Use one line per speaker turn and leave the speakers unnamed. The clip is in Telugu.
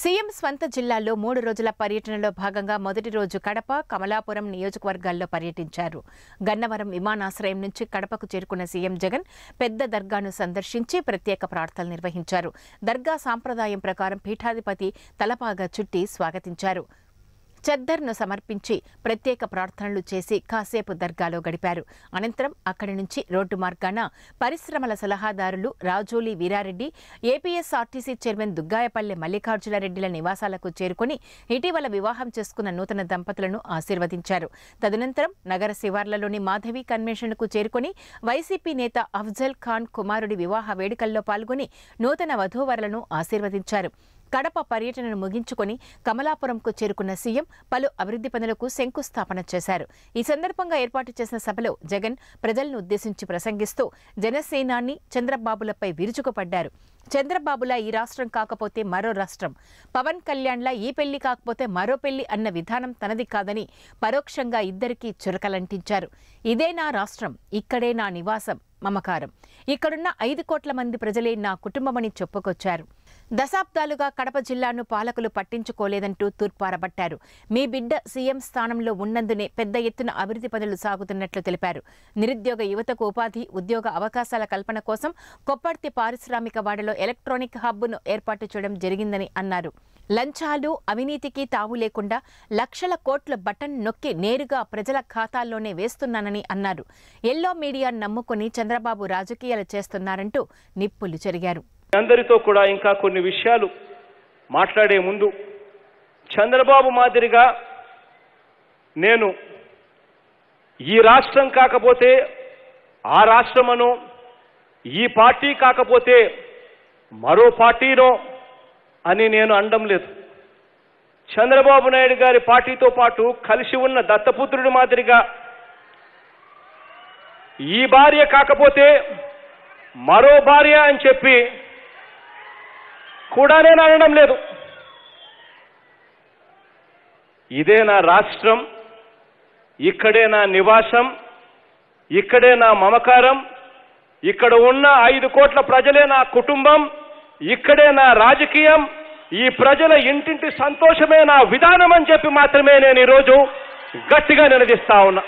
సీఎం స్వంత జిల్లాల్లో మూడు రోజుల పర్యటనలో భాగంగా మొదటి రోజు కడప కమలాపురం నియోజకవర్గాల్లో పర్యటించారు గన్నవరం విమానాశ్రయం నుంచి కడపకు చేరుకున్న సీఎం జగన్ పెద్ద దర్గాను సందర్శించి ప్రత్యేక ప్రార్థనలు నిర్వహించారు దర్గా సాంప్రదాయం ప్రకారం పీఠాధిపతి తలపాగా చుట్టి స్వాగతించారు చద్దర్ను సమర్పించి ప్రత్యేక ప్రార్థనలు చేసి కాసేపు దర్గాలో గడిపారు అనంతరం అక్కడి నుంచి రోడ్డు మార్గాన పరిశ్రమల సలహాదారులు రాజోలి వీరారెడ్డి ఏపీఎస్ఆర్టీసీ చైర్మన్ దుగ్గాయపల్లె మల్లికార్జునరెడ్డిల నివాసాలకు చేరుకుని ఇటీవల వివాహం చేసుకున్న నూతన దంపతులను ఆశీర్వదించారు తదనంతరం నగర శివార్లలోని మాధవి కన్వెన్షన్కు చేరుకుని వైసీపీ నేత అఫ్జల్ ఖాన్ కుమారుడి వివాహ వేడుకల్లో పాల్గొని నూతన వధూవరులను ఆశీర్వదించారు కడప పర్యటనను ముగించుకొని కమలాపురంకు చేరుకున్న సీఎం పలు అభివృద్ధి పనులకు శంకుస్థాపన చేశారు ఈ సందర్భంగా ఏర్పాటు చేసిన సభలో జగన్ ప్రజలను ఉద్దేశించి ప్రసంగిస్తూ జనసేనాన్ని చంద్రబాబులపై విరుచుకుపడ్డారు చంద్రబాబులా ఈ రాష్ట్రం కాకపోతే మరో రాష్ట్రం పవన్ కళ్యాణ్లా ఈ పెళ్లి కాకపోతే మరో పెళ్లి అన్న విధానం తనది కాదని పరోక్షంగా ఇద్దరికీ చురకలంటించారు ఇదే నా రాష్ట్రం ఇక్కడే నా నివాసం మమకారం ఇక్కడున్న ఐదు కోట్ల మంది ప్రజలే నా కుటుంబమని చెప్పుకొచ్చారు దశాబ్దాలుగా కడప జిల్లాను పాలకులు పట్టించుకోలేదంటూ తూర్పారబట్టారు మీ బిడ్డ సీఎం స్థానంలో ఉన్నందునే పెద్ద ఎత్తున అభివృద్ధి పనులు సాగుతున్నట్లు తెలిపారు నిరుద్యోగ యువతకు ఉపాధి ఉద్యోగ అవకాశాల కల్పన కోసం కొప్పర్తి పారిశ్రామిక వాడలో ఎలక్ట్రానిక్ హబ్ను ఏర్పాటు చేయడం జరిగిందని అన్నారు లంచాలు అవినీతికి తావు లేకుండా లక్షల కోట్ల బటన్ నొక్కి నేరుగా ప్రజల ఖాతాల్లోనే వేస్తున్నానని అన్నారు ఎల్లో మీడియా నమ్ముకుని చంద్రబాబు రాజకీయాలు చేస్తున్నారంటూ నిప్పులు జరిగారు
అందరితో కూడా ఇంకా కొన్ని విషయాలు మాట్లాడే ముందు చంద్రబాబు మాదిరిగా నేను ఈ రాష్ట్రం కాకపోతే ఆ రాష్ట్రమనో ఈ పార్టీ కాకపోతే మరో పార్టీనో అని నేను అండం లేదు చంద్రబాబు నాయుడు గారి పార్టీతో పాటు కలిసి ఉన్న దత్తపుత్రుడి మాదిరిగా ఈ భార్య కాకపోతే మరో భార్య అని చెప్పి కూడా నేను అనడం లేదు ఇదే నా రాష్ట్రం ఇక్కడే నా నివాసం ఇక్కడే నా మమకారం ఇక్కడ ఉన్న ఐదు కోట్ల ప్రజలే నా కుటుంబం ఇక్కడే నా రాజకీయం ఈ ప్రజల ఇంటింటి సంతోషమే నా విధానం అని చెప్పి మాత్రమే నేను ఈరోజు గట్టిగా నిలదీస్తా ఉన్నా